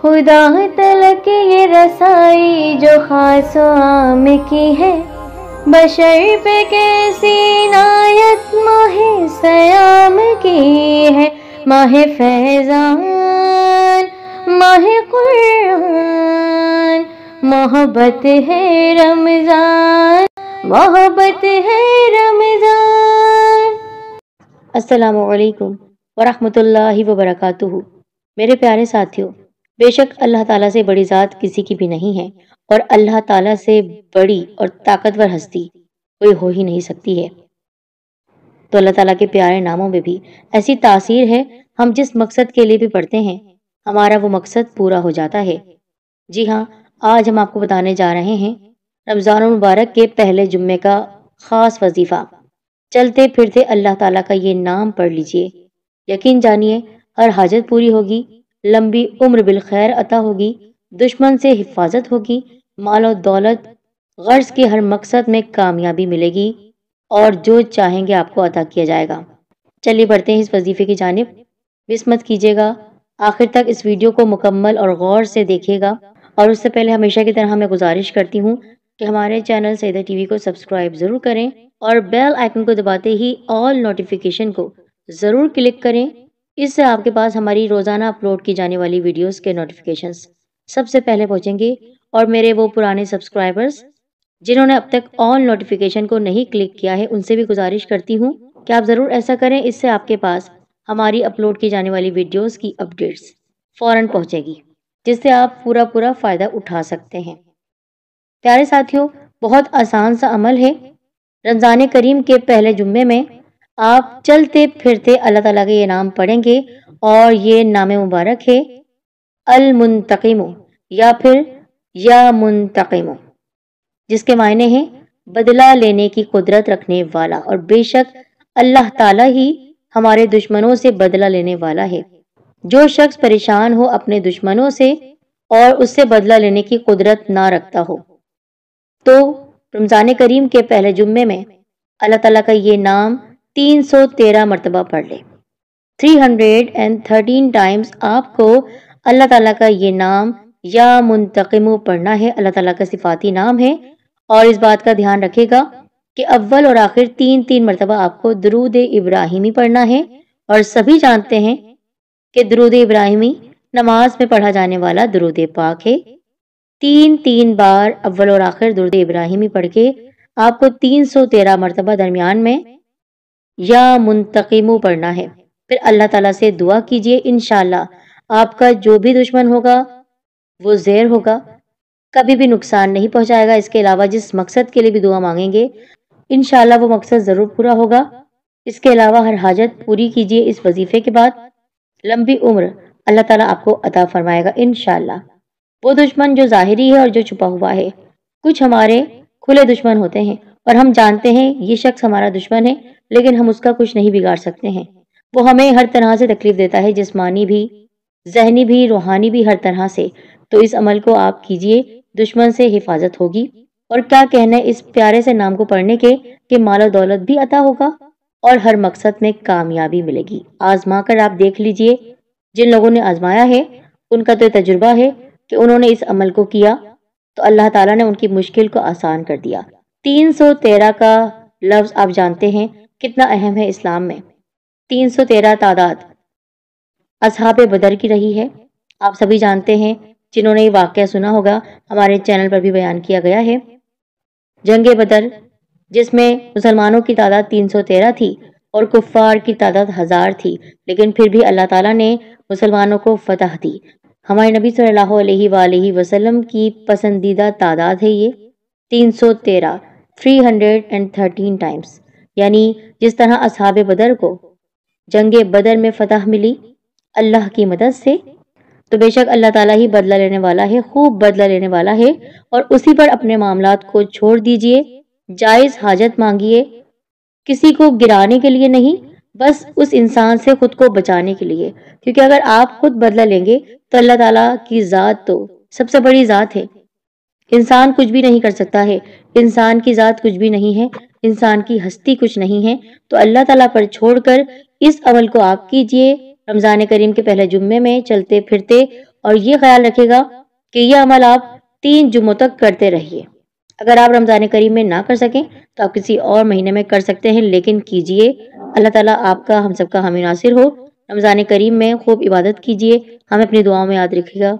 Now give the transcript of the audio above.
खुदा तलक ये रसाई जो खास आम की है बशर पे कैसी नायत माह सयाम की है माह फैजान माह कुरान मोहब्बत है रमज़ान मोहब्बत है रमज़ान अस्सलाम वालेकुम व बरकातुहू मेरे प्यारे साथियों बेशक अल्लाह ताला से बड़ी ज़ात किसी की भी नहीं है और अल्लाह ताला से बड़ी और ताकतवर हस्ती कोई हो ही नहीं सकती है तो अल्लाह ताला के प्यारे नामों में भी ऐसी तासीर है हम जिस मकसद के लिए भी पढ़ते हैं हमारा वो मकसद पूरा हो जाता है जी हाँ आज हम आपको बताने जा रहे हैं रमज़ान मुबारक के पहले जुम्मे का ख़ास वजीफ़ा चलते फिरते अल्लाह ताला का ये नाम पढ़ लीजिए यकीन जानिए हर हाजत पूरी होगी लंबी उम्र बिलखैर अता होगी दुश्मन से हिफाजत होगी माल और दौलत गर्ज के हर मकसद में कामयाबी मिलेगी और जो चाहेंगे आपको अदा किया जाएगा चलिए बढ़ते हैं इस वजीफे की जानब बिस्मत कीजिएगा आखिर तक इस वीडियो को मुकम्मल और गौर से देखिएगा और उससे पहले हमेशा की तरह मैं गुजारिश करती हूँ कि हमारे चैनल सैदा टीवी को सब्सक्राइब ज़रूर करें और बेल आइकन को दबाते ही ऑल नोटिफिकेशन को ज़रूर क्लिक करें इससे आपके पास हमारी रोज़ाना अपलोड की जाने वाली वीडियोस के नोटिफिकेशन सबसे पहले पहुंचेंगे और मेरे वो पुराने सब्सक्राइबर्स जिन्होंने अब तक ऑल नोटिफिकेशन को नहीं क्लिक किया है उनसे भी गुजारिश करती हूँ कि आप ज़रूर ऐसा करें इससे आपके पास हमारी अपलोड की जाने वाली वीडियोज़ की अपडेट्स फ़ौर पहुँचेगी जिससे आप पूरा पूरा फ़ायदा उठा सकते हैं प्यारे साथियों बहुत आसान सा अमल है रमज़ान करीम के पहले जुम्मे में आप चलते फिरते अल्लाह ताला के ये नाम पढ़ेंगे और ये नाम मुबारक है अल मुंतकिम या फिर या मुंतकिम जिसके मायने हैं बदला लेने की कुदरत रखने वाला और बेशक अल्लाह ताला ही हमारे दुश्मनों से बदला लेने वाला है जो शख्स परेशान हो अपने दुश्मनों से और उससे बदला लेने की कुदरत ना रखता हो तो रमज़ान करीम के पहले जुम्मे में अल्लाह ताला का ये नाम तीन सौ तेरह मरतबा पढ़ लें three hundred and thirteen times आपको अल्लाह ताला का ये नाम या मुंतकम पढ़ना है अल्लाह ताला का सिफाती नाम है और इस बात का ध्यान रखेगा कि अव्वल और आखिर तीन तीन मरतबा आपको दरूद इब्राहिमी पढ़ना है और सभी जानते हैं कि दरूद इब्राहिमी नमाज में पढ़ा जाने वाला दरूद पाक है तीन तीन बार अव्वल और आखिर दरूद इब्राहिमी पढ़ के आपको तीन सौ तेरह मरतबा दरमियान में या मुंतकिम पढ़ना है फिर अल्लाह ताला से दुआ कीजिए इनशाला आपका जो भी दुश्मन होगा वो जहर होगा कभी भी नुकसान नहीं पहुंचाएगा इसके अलावा जिस मकसद के लिए भी दुआ मांगेंगे इनशाला वो मकसद ज़रूर पूरा होगा इसके अलावा हर हाजत पूरी कीजिए इस वजीफे के बाद लंबी उम्र अल्लाह ताला आपको अता फरमाएगा इनशाला वो दुश्मन जो जाहिरी है और जो छुपा हुआ है कुछ हमारे खुले दुश्मन होते हैं और हम जानते हैं ये शख्स हमारा दुश्मन है लेकिन हम उसका कुछ नहीं बिगाड़ सकते हैं वो हमें हर तरह से तकलीफ देता है जिसमानी भी जहनी भी रूहानी भी हर तरह से तो इस अमल को आप कीजिए दुश्मन से हिफाजत होगी और क्या कहना इस प्यारे से नाम को पढ़ने के कि मालो दौलत भी अता होगा और हर मकसद में कामयाबी मिलेगी आजमा कर आप देख लीजिए जिन लोगों ने आजमाया है उनका तो तजुर्बा है कि उन्होंने इस अमल को किया तो अल्लाह ताला ने उनकी मुश्किल को आसान कर दिया 313 का लफ्ज़ आप जानते हैं कितना अहम है इस्लाम में 313 तादाद असहाब बदर की रही है आप सभी जानते हैं जिन्होंने ये वाक्य सुना होगा हमारे चैनल पर भी बयान किया गया है जंग बदर जिसमें मुसलमानों की तादाद 313 थी और कुफ़ार की तादाद हज़ार थी लेकिन फिर भी अल्लाह ताला ने मुसलमानों को फतह दी हमारे नबी सल्लल्लाहु अलैहि वसल्लम की पसंदीदा तादाद है ये एंड थर्टीन टाइम्स यानी जिस तरह असहाब बदर को जंग बदर में फतह मिली अल्लाह की मदद से तो बेशक अल्लाह ताला ही बदला लेने वाला है खूब बदला लेने वाला है और उसी पर अपने मामला को छोड़ दीजिए जायज़ हाजत मांगिए किसी को गिराने के लिए नहीं बस उस इंसान से खुद को बचाने के लिए क्योंकि अगर आप खुद बदला लेंगे तो अल्लाह ताला की ज़ात तो सबसे बड़ी ज़ात है इंसान कुछ भी नहीं कर सकता है इंसान की ज़ात कुछ भी नहीं है इंसान की हस्ती कुछ नहीं है तो अल्लाह ताला पर छोड़कर इस अमल को आप कीजिए रमज़ान करीम के पहले जुम्मे में चलते फिरते और ये ख्याल रखेगा कि यह अमल आप तीन जुम्मों तक करते रहिए अगर आप रमज़ान करीम में ना कर सकें तो आप किसी और महीने में कर सकते हैं लेकिन कीजिए अल्लाह ताला आपका हम सबका हामी नासिर हो रमज़ान करीम में खूब इबादत कीजिए हमें अपनी दुआओं में याद रखिएगा